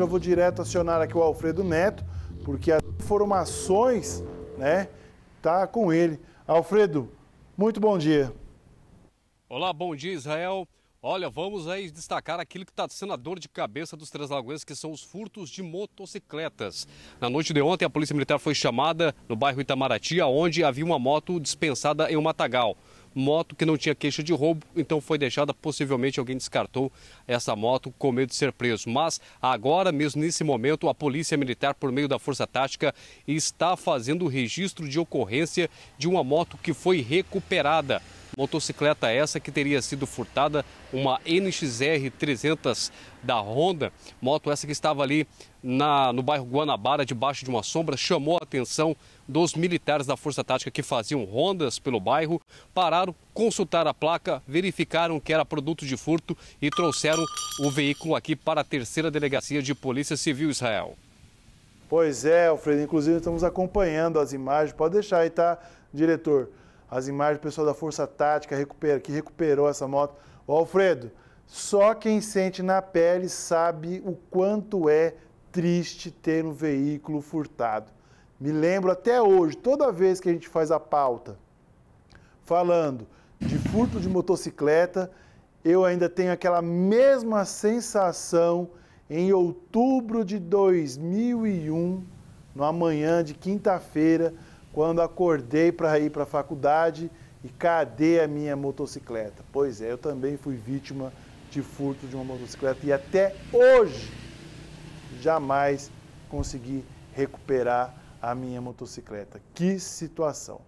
já vou direto acionar aqui o Alfredo Neto, porque as informações, né, tá com ele. Alfredo, muito bom dia. Olá, bom dia, Israel. Olha, vamos aí destacar aquilo que está sendo a dor de cabeça dos Três Lagoas, que são os furtos de motocicletas. Na noite de ontem, a Polícia Militar foi chamada no bairro Itamaraty, onde havia uma moto dispensada em um matagal moto que não tinha queixa de roubo, então foi deixada, possivelmente alguém descartou essa moto com medo de ser preso. Mas agora, mesmo nesse momento, a Polícia Militar, por meio da Força Tática, está fazendo o registro de ocorrência de uma moto que foi recuperada. Motocicleta essa que teria sido furtada, uma NXR 300 da Honda. Moto essa que estava ali na, no bairro Guanabara, debaixo de uma sombra, chamou a atenção dos militares da Força Tática que faziam rondas pelo bairro. Pararam, consultaram a placa, verificaram que era produto de furto e trouxeram o veículo aqui para a terceira delegacia de Polícia Civil Israel. Pois é, Alfredo. Inclusive, estamos acompanhando as imagens. Pode deixar aí, tá, diretor? as imagens do pessoal da Força Tática recupera, que recuperou essa moto. Ô Alfredo, só quem sente na pele sabe o quanto é triste ter um veículo furtado. Me lembro até hoje, toda vez que a gente faz a pauta falando de furto de motocicleta, eu ainda tenho aquela mesma sensação em outubro de 2001, numa manhã de quinta-feira, quando acordei para ir para a faculdade e cadê a minha motocicleta? Pois é, eu também fui vítima de furto de uma motocicleta e até hoje jamais consegui recuperar a minha motocicleta. Que situação!